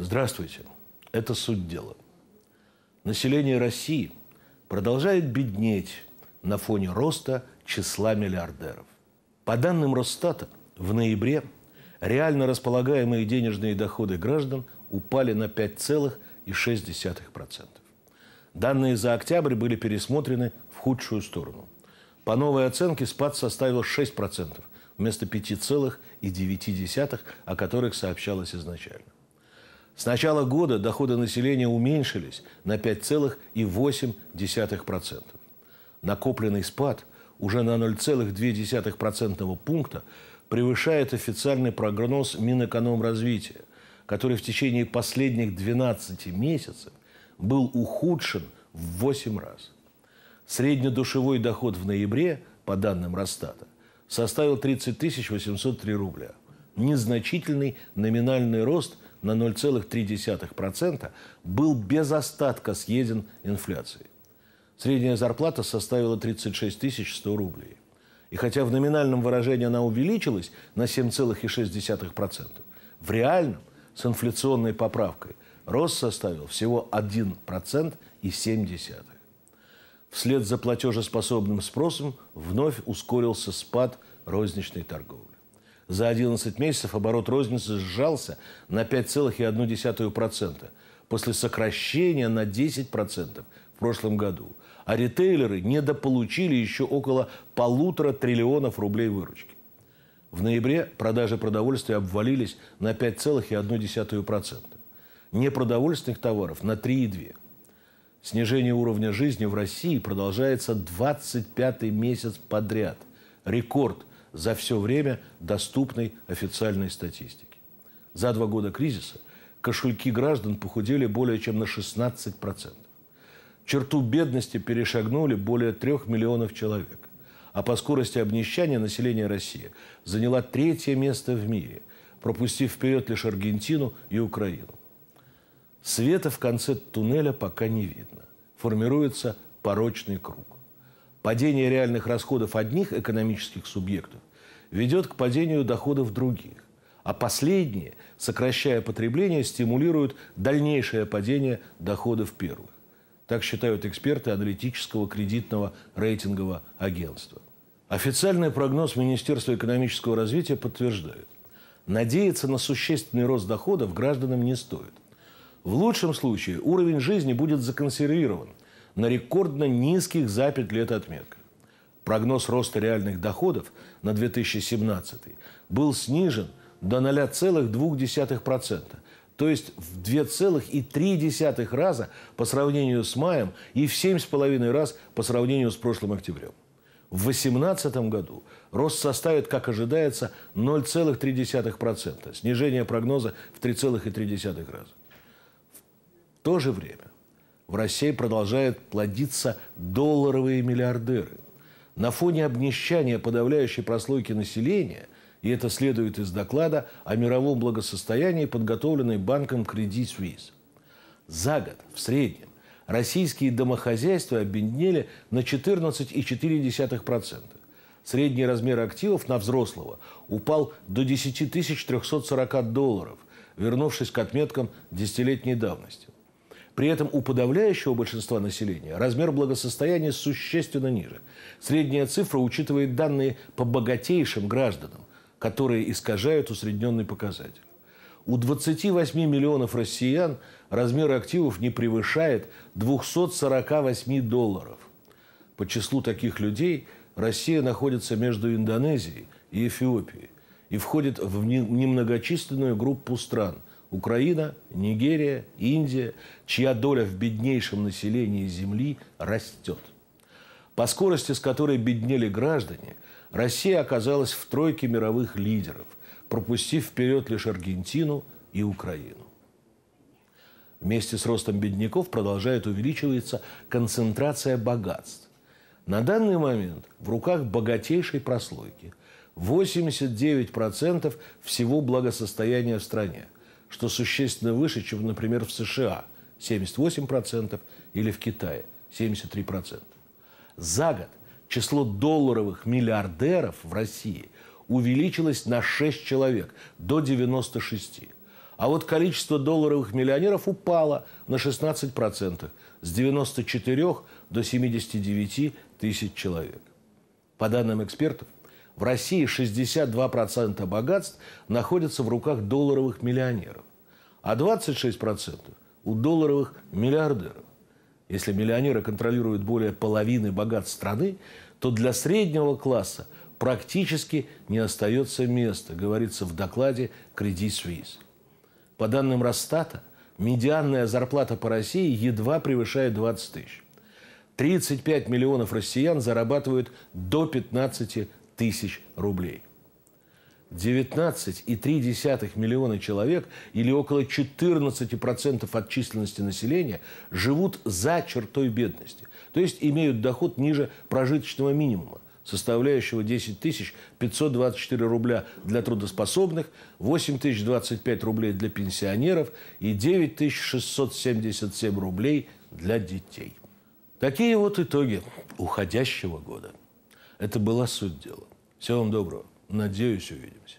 Здравствуйте. Это суть дела. Население России продолжает беднеть на фоне роста числа миллиардеров. По данным Росстата, в ноябре реально располагаемые денежные доходы граждан упали на 5,6%. Данные за октябрь были пересмотрены в худшую сторону. По новой оценке спад составил 6% вместо 5,9%, о которых сообщалось изначально. С начала года доходы населения уменьшились на 5,8%. Накопленный спад уже на 0,2% пункта превышает официальный прогноз Минэкономразвития, который в течение последних 12 месяцев был ухудшен в 8 раз. Среднедушевой доход в ноябре, по данным Росстата, составил 30 803 рубля. Незначительный номинальный рост – на 0,3% был без остатка съеден инфляцией. Средняя зарплата составила 36 100 рублей. И хотя в номинальном выражении она увеличилась на 7,6%, в реальном с инфляционной поправкой рост составил всего 1,7 и Вслед за платежеспособным спросом вновь ускорился спад розничной торговли. За 11 месяцев оборот розницы сжался на 5,1%, после сокращения на 10% в прошлом году. А ритейлеры недополучили еще около полутора триллионов рублей выручки. В ноябре продажи продовольствия обвалились на 5,1%, непродовольственных товаров на 3,2%. Снижение уровня жизни в России продолжается 25 месяц подряд. Рекорд за все время доступной официальной статистики. За два года кризиса кошельки граждан похудели более чем на 16%. Черту бедности перешагнули более трех миллионов человек. А по скорости обнищания население России заняло третье место в мире, пропустив вперед лишь Аргентину и Украину. Света в конце туннеля пока не видно. Формируется порочный круг. Падение реальных расходов одних экономических субъектов ведет к падению доходов других, а последние, сокращая потребление, стимулируют дальнейшее падение доходов первых. Так считают эксперты аналитического кредитного рейтингового агентства. Официальный прогноз Министерства экономического развития подтверждает. Надеяться на существенный рост доходов гражданам не стоит. В лучшем случае уровень жизни будет законсервирован – на рекордно низких за 5 лет отметках. Прогноз роста реальных доходов на 2017 был снижен до 0,2%, то есть в 2,3 раза по сравнению с маем и в 7,5 раз по сравнению с прошлым октябрем. В 2018 году рост составит, как ожидается, 0,3%, снижение прогноза в 3,3 раза. В то же время в России продолжают плодиться долларовые миллиардеры. На фоне обнищания подавляющей прослойки населения, и это следует из доклада о мировом благосостоянии, подготовленной банком Credit Suisse. За год в среднем российские домохозяйства обеднели на 14,4%. Средний размер активов на взрослого упал до 10 340 долларов, вернувшись к отметкам десятилетней давности. При этом у подавляющего большинства населения размер благосостояния существенно ниже. Средняя цифра учитывает данные по богатейшим гражданам, которые искажают усредненный показатель. У 28 миллионов россиян размер активов не превышает 248 долларов. По числу таких людей Россия находится между Индонезией и Эфиопией и входит в немногочисленную группу стран – Украина, Нигерия, Индия, чья доля в беднейшем населении Земли растет. По скорости, с которой беднели граждане, Россия оказалась в тройке мировых лидеров, пропустив вперед лишь Аргентину и Украину. Вместе с ростом бедняков продолжает увеличиваться концентрация богатств. На данный момент в руках богатейшей прослойки 89% всего благосостояния в стране – что существенно выше, чем, например, в США – 78% или в Китае – 73%. За год число долларовых миллиардеров в России увеличилось на 6 человек – до 96. А вот количество долларовых миллионеров упало на 16% – с 94 до 79 тысяч человек. По данным экспертов, в России 62% богатств находятся в руках долларовых миллионеров, а 26% у долларовых миллиардеров. Если миллионеры контролируют более половины богатств страны, то для среднего класса практически не остается места, говорится в докладе «Кредит Suisse. По данным Росстата, медианная зарплата по России едва превышает 20 тысяч. 35 миллионов россиян зарабатывают до 15 тысяч рублей. 19,3 миллиона человек, или около 14% от численности населения, живут за чертой бедности, то есть имеют доход ниже прожиточного минимума, составляющего 10 524 рубля для трудоспособных, 8 025 рублей для пенсионеров и 9 677 рублей для детей. Такие вот итоги уходящего года. Это была суть дела. Всего вам доброго. Надеюсь, увидимся.